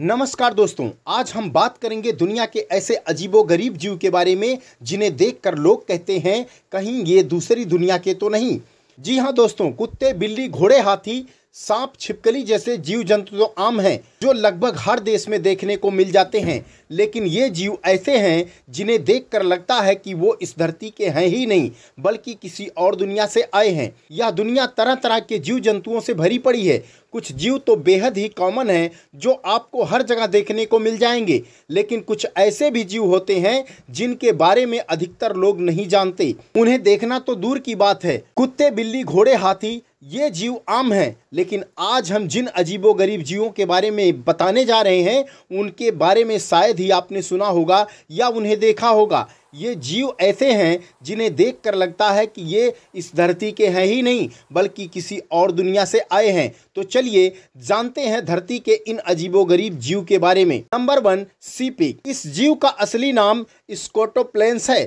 नमस्कार दोस्तों आज हम बात करेंगे दुनिया के ऐसे अजीबो गरीब जीव के बारे में जिन्हें देखकर लोग कहते हैं कहीं ये दूसरी दुनिया के तो नहीं जी हाँ दोस्तों कुत्ते बिल्ली घोड़े हाथी सांप छिपकली जैसे जीव जंतु तो आम हैं जो लगभग हर देश में देखने को मिल जाते हैं लेकिन ये जीव ऐसे हैं जिन्हें देखकर लगता है कि वो इस धरती के हैं ही नहीं बल्कि किसी और दुनिया से आए हैं यह दुनिया तरह तरह के जीव जंतुओं से भरी पड़ी है कुछ जीव तो बेहद ही कॉमन हैं जो आपको हर जगह देखने को मिल जाएंगे लेकिन कुछ ऐसे भी जीव होते हैं जिनके बारे में अधिकतर लोग नहीं जानते उन्हें देखना तो दूर की बात है कुत्ते बिल्ली घोड़े हाथी ये जीव आम हैं लेकिन आज हम जिन अजीबो गरीब जीवों के बारे में बताने जा रहे हैं उनके बारे में शायद ही आपने सुना होगा या उन्हें देखा होगा ये जीव ऐसे हैं जिन्हें देखकर लगता है कि ये इस धरती के हैं ही नहीं बल्कि किसी और दुनिया से आए हैं तो चलिए जानते हैं धरती के इन अजीबोगरीब जीव के बारे में नंबर वन सीपी इस जीव का असली नाम स्कोटोप्लेन्स है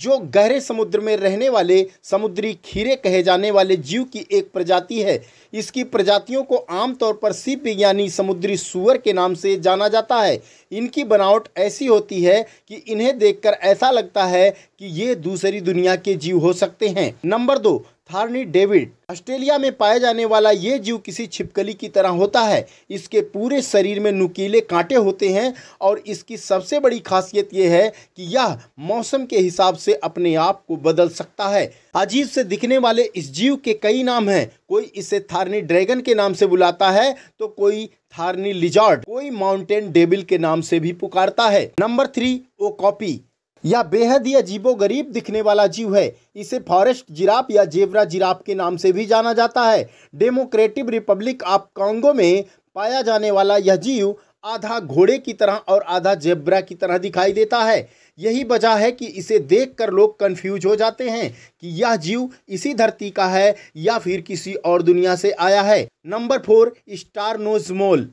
जो गहरे समुद्र में रहने वाले समुद्री खीरे कहे जाने वाले जीव की एक प्रजाति है इसकी प्रजातियों को आमतौर पर सीप यानी समुद्री सुअर के नाम से जाना जाता है इनकी बनावट ऐसी होती है कि इन्हें देखकर ऐसा लगता है कि ये दूसरी दुनिया के जीव हो सकते हैं नंबर दो फार्नी डेविड ऑस्ट्रेलिया में पाया जाने वाला ये जीव किसी छिपकली की तरह होता है इसके पूरे शरीर में नुकीले कांटे होते हैं और इसकी सबसे बड़ी खासियत यह है कि यह मौसम के हिसाब से अपने आप को बदल सकता है अजीब से दिखने वाले इस जीव के कई नाम हैं कोई इसे थार्नी ड्रैगन के नाम से बुलाता है तो कोई थार्नी लिजॉर्ट कोई माउंटेन डेबिल के नाम से भी पुकारता है नंबर थ्री ओ कॉपी यह बेहद ही अजीबो गरीब दिखने वाला जीव है इसे फॉरेस्ट जिराब या जेवरा जिराब के नाम से भी जाना जाता है डेमोक्रेटिक रिपब्लिक ऑफ कांगो में पाया जाने वाला यह जीव आधा घोड़े की तरह और आधा जेब्रा की तरह दिखाई देता है यही वजह है कि इसे देखकर लोग कंफ्यूज हो जाते हैं कि यह जीव इसी धरती का है या फिर किसी और दुनिया से आया है नंबर फोर स्टार नोजमोल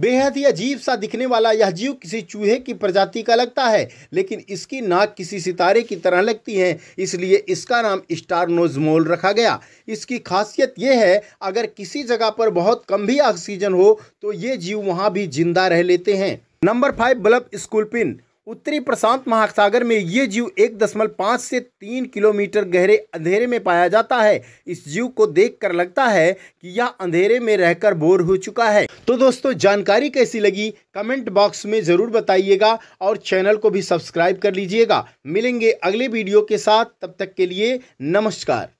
बेहद ही अजीब सा दिखने वाला यह जीव किसी चूहे की प्रजाति का लगता है लेकिन इसकी नाक किसी सितारे की तरह लगती है इसलिए इसका नाम स्टार नोजमोल रखा गया इसकी खासियत यह है अगर किसी जगह पर बहुत कम भी ऑक्सीजन हो तो ये जीव वहाँ भी जिंदा रह लेते हैं नंबर फाइव बल्ब स्कूलपिन उत्तरी प्रशांत महासागर में ये जीव एक दशमलव पाँच से तीन किलोमीटर गहरे अंधेरे में पाया जाता है इस जीव को देखकर लगता है कि यह अंधेरे में रहकर बोर हो चुका है तो दोस्तों जानकारी कैसी लगी कमेंट बॉक्स में ज़रूर बताइएगा और चैनल को भी सब्सक्राइब कर लीजिएगा मिलेंगे अगले वीडियो के साथ तब तक के लिए नमस्कार